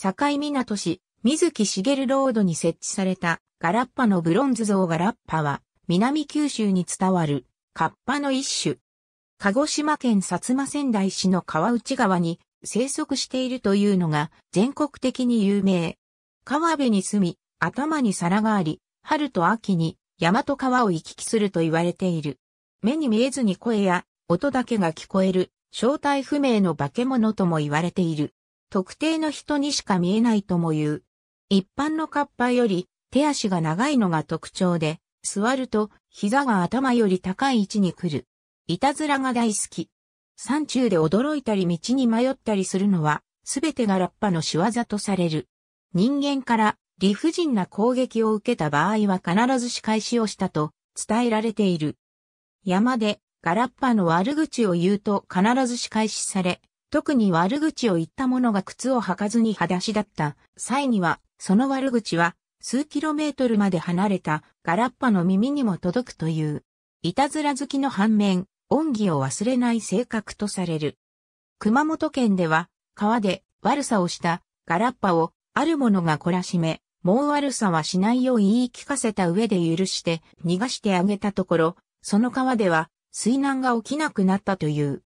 境港市、水木しげるロードに設置されたガラッパのブロンズ像ガラッパは南九州に伝わるカッパの一種。鹿児島県薩摩仙台市の川内川に生息しているというのが全国的に有名。川辺に住み、頭に皿があり、春と秋に山と川を行き来すると言われている。目に見えずに声や音だけが聞こえる正体不明の化け物とも言われている。特定の人にしか見えないとも言う。一般のカッパより手足が長いのが特徴で、座ると膝が頭より高い位置に来る。いたずらが大好き。山中で驚いたり道に迷ったりするのは、すべてがラッパの仕業とされる。人間から理不尽な攻撃を受けた場合は必ず仕返しをしたと伝えられている。山でガラッパの悪口を言うと必ず仕返しされ、特に悪口を言った者が靴を履かずに裸足だった際には、その悪口は数キロメートルまで離れたガラッパの耳にも届くという。いたずら好きの反面、恩義を忘れない性格とされる。熊本県では、川で悪さをしたガラッパをある者が懲らしめ、もう悪さはしないよう言い聞かせた上で許して逃がしてあげたところ、その川では水難が起きなくなったという。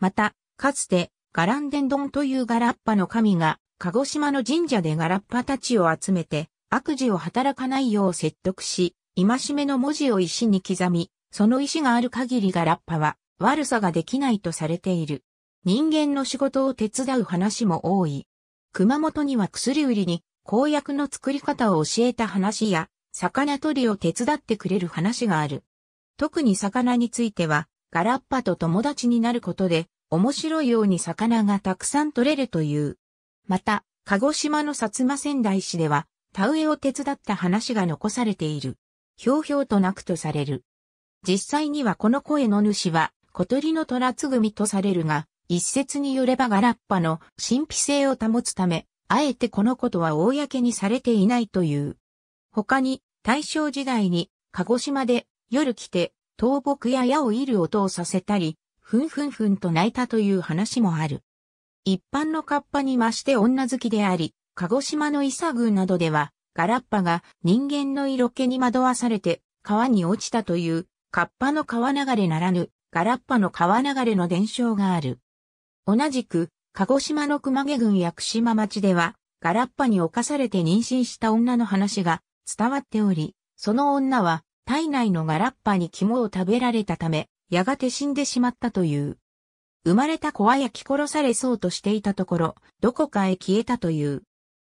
また、かつてガランデンドンというガラッパの神が、鹿児島の神社でガラッパたちを集めて、悪事を働かないよう説得し、戒めの文字を石に刻み、その石がある限りガラッパは悪さができないとされている。人間の仕事を手伝う話も多い。熊本には薬売りに公約の作り方を教えた話や、魚取りを手伝ってくれる話がある。特に魚については、ガラッパと友達になることで、面白いように魚がたくさん取れるという。また、鹿児島の薩摩仙台市では、田植えを手伝った話が残されている。ひょうひょうと泣くとされる。実際にはこの声の主は、小鳥の虎つぐみとされるが、一説によればガラッパの神秘性を保つため、あえてこのことは公にされていないという。他に、大正時代に、鹿児島で夜来て、倒木や矢を射る音をさせたり、ふんふんふんと泣いたという話もある。一般のカッパに増して女好きであり、鹿児島の伊佐郡などでは、ガラッパが人間の色気に惑わされて川に落ちたという、カッパの川流れならぬ、ガラッパの川流れの伝承がある。同じく、鹿児島の熊毛郡や久島町では、ガラッパに侵されて妊娠した女の話が伝わっており、その女は体内のガラッパに肝を食べられたため、やがて死んでしまったという。生まれた子は焼き殺されそうとしていたところ、どこかへ消えたという。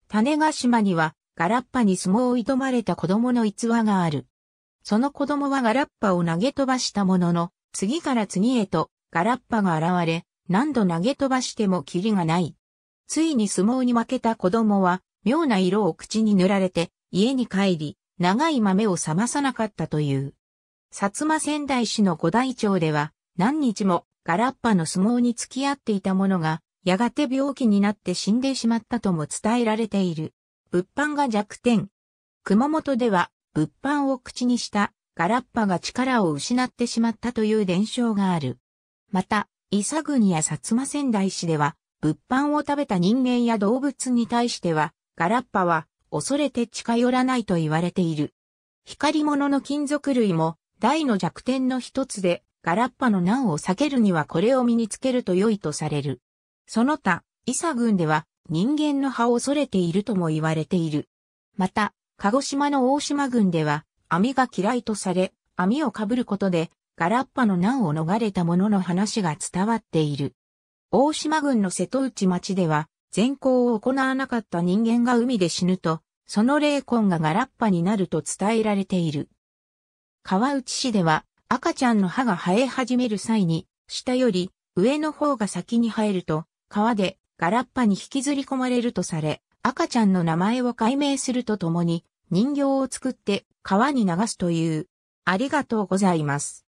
種ヶ島には、ガラッパに相撲を挑まれた子供の逸話がある。その子供はガラッパを投げ飛ばしたものの、次から次へとガラッパが現れ、何度投げ飛ばしてもキリがない。ついに相撲に負けた子供は、妙な色を口に塗られて、家に帰り、長い豆を冷まさなかったという。薩摩仙台市の五大町では、何日もガラッパの相撲に付き合っていた者が、やがて病気になって死んでしまったとも伝えられている。物販が弱点。熊本では、物販を口にしたガラッパが力を失ってしまったという伝承がある。また、伊佐国や薩摩仙台市では、物販を食べた人間や動物に対しては、ガラッパは恐れて近寄らないと言われている。光り物の金属類も大の弱点の一つで、ガラッパの難を避けるにはこれを身につけると良いとされる。その他、伊佐郡では人間の葉を恐れているとも言われている。また、鹿児島の大島郡では、網が嫌いとされ、網をかぶることで、ガラッパの難を逃れた者の話が伝わっている。大島郡の瀬戸内町では、善行を行わなかった人間が海で死ぬと、その霊魂がガラッパになると伝えられている。川内市では赤ちゃんの歯が生え始める際に、下より上の方が先に生えると、川でガラッパに引きずり込まれるとされ、赤ちゃんの名前を解明するとともに、人形を作って川に流すという。ありがとうございます。